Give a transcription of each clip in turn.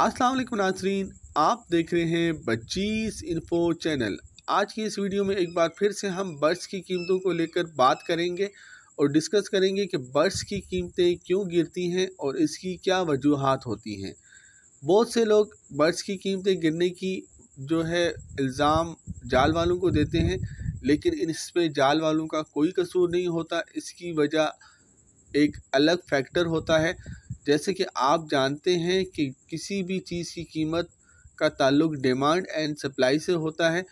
अस्सलाम नाजरीन आप देख रहे हैं बच्चीस इन्फो चैनल आज की इस वीडियो में एक बार फिर से हम बर्ड्स की कीमतों को लेकर बात करेंगे और डिस्कस करेंगे कि बर्ड्स की कीमतें क्यों गिरती हैं और इसकी क्या वजूहत होती हैं बहुत से लोग बर्ड्स की कीमतें गिरने की जो है इल्ज़ाम जाल वालों को देते हैं लेकिन इस पर जाल वालों का कोई कसूर नहीं होता इसकी वजह एक अलग फैक्टर होता है जैसे कि आप जानते हैं कि किसी भी चीज़ की कीमत का ताल्लुक डिमांड एंड सप्लाई से होता है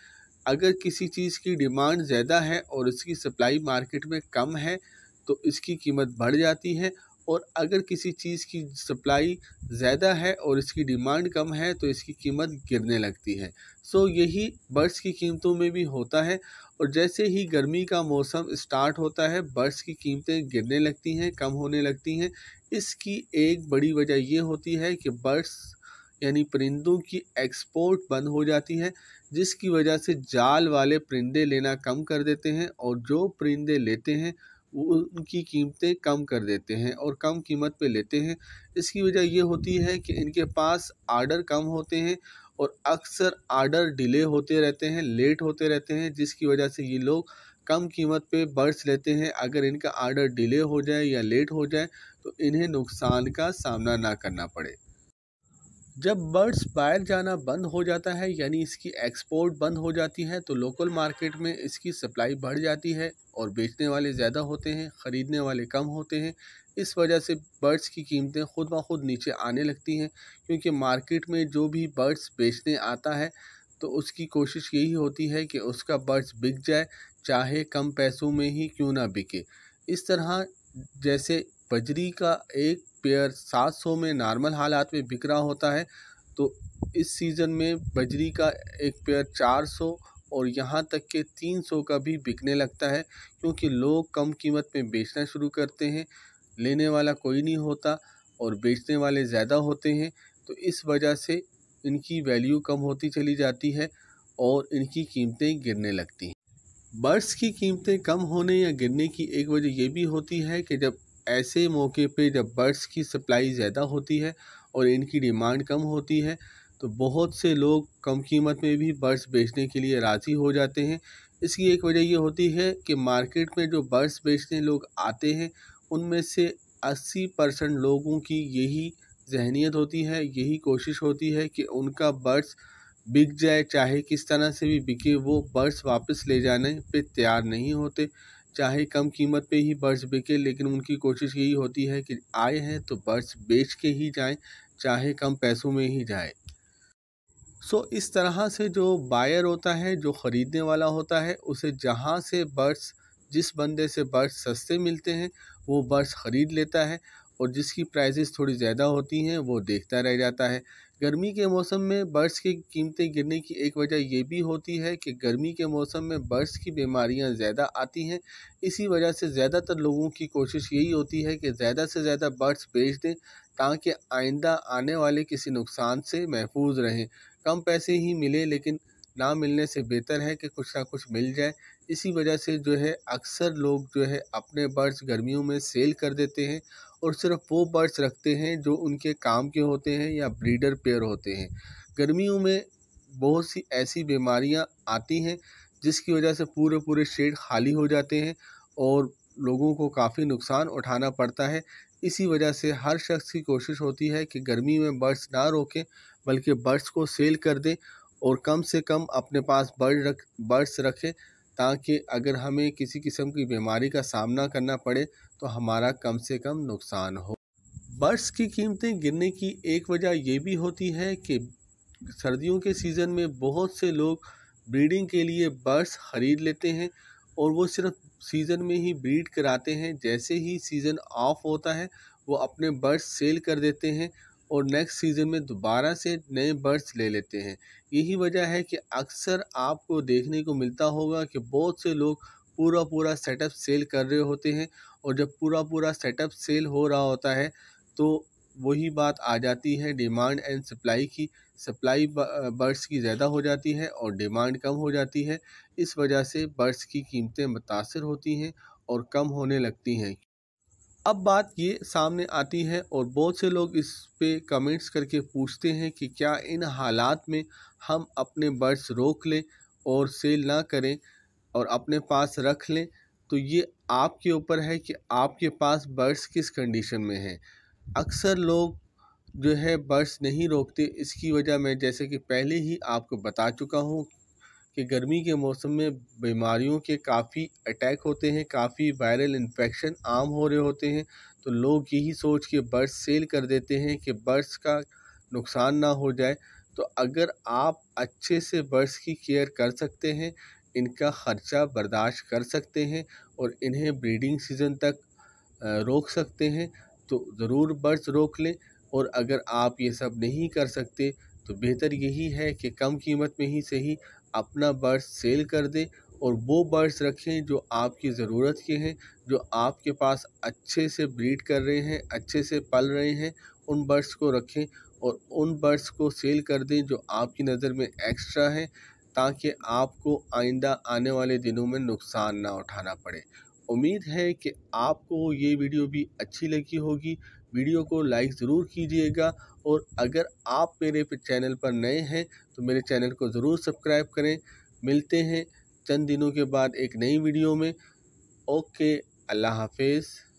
अगर किसी चीज़ की डिमांड ज़्यादा है और इसकी सप्लाई मार्केट में कम है तो इसकी कीमत बढ़ जाती है और अगर किसी चीज़ की सप्लाई ज़्यादा है और इसकी डिमांड कम है तो इसकी कीमत गिरने लगती है सो यही बर्ड्स की कीमतों में भी होता है और जैसे ही गर्मी का मौसम स्टार्ट होता है बर्ड्स की कीमतें गिरने लगती हैं कम होने लगती हैं इसकी एक बड़ी वजह यह होती है कि बर्ड्स यानी परिंदों की एक्सपोर्ट बंद हो जाती है जिसकी वजह से जाल वाले परिंदे लेना कम कर देते हैं और जो परिंदे लेते हैं उनकी कीमतें कम कर देते हैं और कम कीमत पे लेते हैं इसकी वजह ये होती है कि इनके पास आर्डर कम होते हैं और अक्सर आर्डर डिले होते रहते हैं लेट होते रहते हैं जिसकी वजह से ये लोग कम कीमत पे बर्ड्स लेते हैं अगर इनका आर्डर डिले हो जाए या लेट हो जाए तो इन्हें नुकसान का सामना ना करना पड़े जब बर्ड्स बाहर जाना बंद हो जाता है यानी इसकी एक्सपोर्ट बंद हो जाती है तो लोकल मार्केट में इसकी सप्लाई बढ़ जाती है और बेचने वाले ज़्यादा होते हैं ख़रीदने वाले कम होते हैं इस वजह से बर्ड्स की कीमतें खुद ब खुद नीचे आने लगती हैं क्योंकि मार्केट में जो भी बर्ड्स बेचने आता है तो उसकी कोशिश यही होती है कि उसका बर्ड्स बिक जाए चाहे कम पैसों में ही क्यों ना बिके इस तरह जैसे बजरी का एक पेयर 700 में नॉर्मल हालात में बिक रहा होता है तो इस सीज़न में बजरी का एक पेयर 400 और यहाँ तक के 300 का भी बिकने लगता है क्योंकि लोग कम कीमत में बेचना शुरू करते हैं लेने वाला कोई नहीं होता और बेचने वाले ज़्यादा होते हैं तो इस वजह से इनकी वैल्यू कम होती चली जाती है और इनकी कीमतें गिरने लगती हैं बर्ड्स की कीमतें कम होने या गिरने की एक वजह यह भी होती है कि जब ऐसे मौके पे जब बर्ड्स की सप्लाई ज़्यादा होती है और इनकी डिमांड कम होती है तो बहुत से लोग कम कीमत में भी बर्ड्स बेचने के लिए राज़ी हो जाते हैं इसकी एक वजह यह होती है कि मार्केट में जो बर्ड्स बेचने लोग आते हैं उनमें से 80 परसेंट लोगों की यही जहनीत होती है यही कोशिश होती है कि उनका बर्ड्स बिक जाए चाहे किस तरह से भी बिके वो बर्ड्स वापस ले जाने पे तैयार नहीं होते चाहे कम कीमत पे ही बर्ड्स बिके लेकिन उनकी कोशिश यही होती है कि आए हैं तो बर्ड्स बेच के ही जाएं चाहे कम पैसों में ही जाए सो इस तरह से जो बायर होता है जो ख़रीदने वाला होता है उसे जहाँ से बर्ड्स जिस बंदे से बर्ड्स सस्ते मिलते हैं वो बर्ड्स ख़रीद लेता है और जिसकी प्राइसेस थोड़ी ज़्यादा होती हैं वो देखता रह जाता है गर्मी के मौसम में बर्ड्स की कीमतें गिरने की एक वजह यह भी होती है कि गर्मी के मौसम में बर्ड्स की बीमारियां ज़्यादा आती हैं इसी वजह से ज़्यादातर लोगों की कोशिश यही होती है कि ज़्यादा से ज़्यादा बर्ड्स बेच दें ताकि आइंदा आने वाले किसी नुकसान से महफूज रहें कम पैसे ही मिले लेकिन ना मिलने से बेहतर है कि कुछ ना कुछ मिल जाए इसी वजह से जो है अक्सर लोग जो है अपने बर्ड्स गर्मियों में सेल कर देते हैं और सिर्फ वो बर्ड्स रखते हैं जो उनके काम के होते हैं या ब्रीडर पेयर होते हैं गर्मियों में बहुत सी ऐसी बीमारियां आती हैं जिसकी वजह से पूरे पूरे शेड खाली हो जाते हैं और लोगों को काफ़ी नुकसान उठाना पड़ता है इसी वजह से हर शख्स की कोशिश होती है कि गर्मी में बर्ड्स ना रोकें बल्कि बर्ड्स को सेल कर दें और कम से कम अपने पास बर्ड रख बर्ड्स रखें ताकि अगर हमें किसी किस्म की बीमारी का सामना करना पड़े तो हमारा कम से कम नुकसान हो बर्ड्स की कीमतें गिरने की एक वजह यह भी होती है कि सर्दियों के सीज़न में बहुत से लोग ब्रीडिंग के लिए बर्ड्स ख़रीद लेते हैं और वो सिर्फ सीज़न में ही ब्रीड कराते हैं जैसे ही सीज़न ऑफ होता है वो अपने बर्ड्स सेल कर देते हैं और नेक्स्ट सीज़न में दोबारा से नए बर्ड्स ले लेते हैं यही वजह है कि अक्सर आपको देखने को मिलता होगा कि बहुत से लोग पूरा पूरा सेटअप सेल कर रहे होते हैं और जब पूरा पूरा सेटअप सेल हो रहा होता है तो वही बात आ जाती है डिमांड एंड सप्लाई की सप्लाई बर्ड्स की ज़्यादा हो जाती है और डिमांड कम हो जाती है इस वजह से बर्ड्स की कीमतें मुतासर होती हैं और कम होने लगती हैं अब बात ये सामने आती है और बहुत से लोग इस पे कमेंट्स करके पूछते हैं कि क्या इन हालात में हम अपने बर्ड्स रोक लें और सेल ना करें और अपने पास रख लें तो ये आपके ऊपर है कि आपके पास बर्ड्स किस कंडीशन में हैं अक्सर लोग जो है बर्ड्स नहीं रोकते इसकी वजह मैं जैसे कि पहले ही आपको बता चुका हूँ कि गर्मी के मौसम में बीमारियों के काफ़ी अटैक होते हैं काफ़ी वायरल इन्फेक्शन आम हो रहे होते हैं तो लोग यही सोच के बर्ड्स सेल कर देते हैं कि बर्ड्स का नुकसान ना हो जाए तो अगर आप अच्छे से बर्ड्स की केयर कर सकते हैं इनका ख़र्चा बर्दाश्त कर सकते हैं और इन्हें ब्रीडिंग सीज़न तक रोक सकते हैं तो ज़रूर बर्ड्स रोक लें और अगर आप ये सब नहीं कर सकते तो बेहतर यही है कि कम कीमत में ही सही अपना बर्ड्स सेल कर दें और वो बर्ड्स रखें जो आपकी ज़रूरत के हैं जो आपके पास अच्छे से ब्रीड कर रहे हैं अच्छे से पल रहे हैं उन बर्ड्स को रखें और उन बर्ड्स को सेल कर दें जो आपकी नज़र में एक्स्ट्रा है ताकि आपको आइंदा आने वाले दिनों में नुकसान ना उठाना पड़े उम्मीद है कि आपको ये वीडियो भी अच्छी लगी होगी वीडियो को लाइक ज़रूर कीजिएगा और अगर आप मेरे चैनल पर नए हैं तो मेरे चैनल को ज़रूर सब्सक्राइब करें मिलते हैं चंद दिनों के बाद एक नई वीडियो में ओके अल्लाह हाफिज़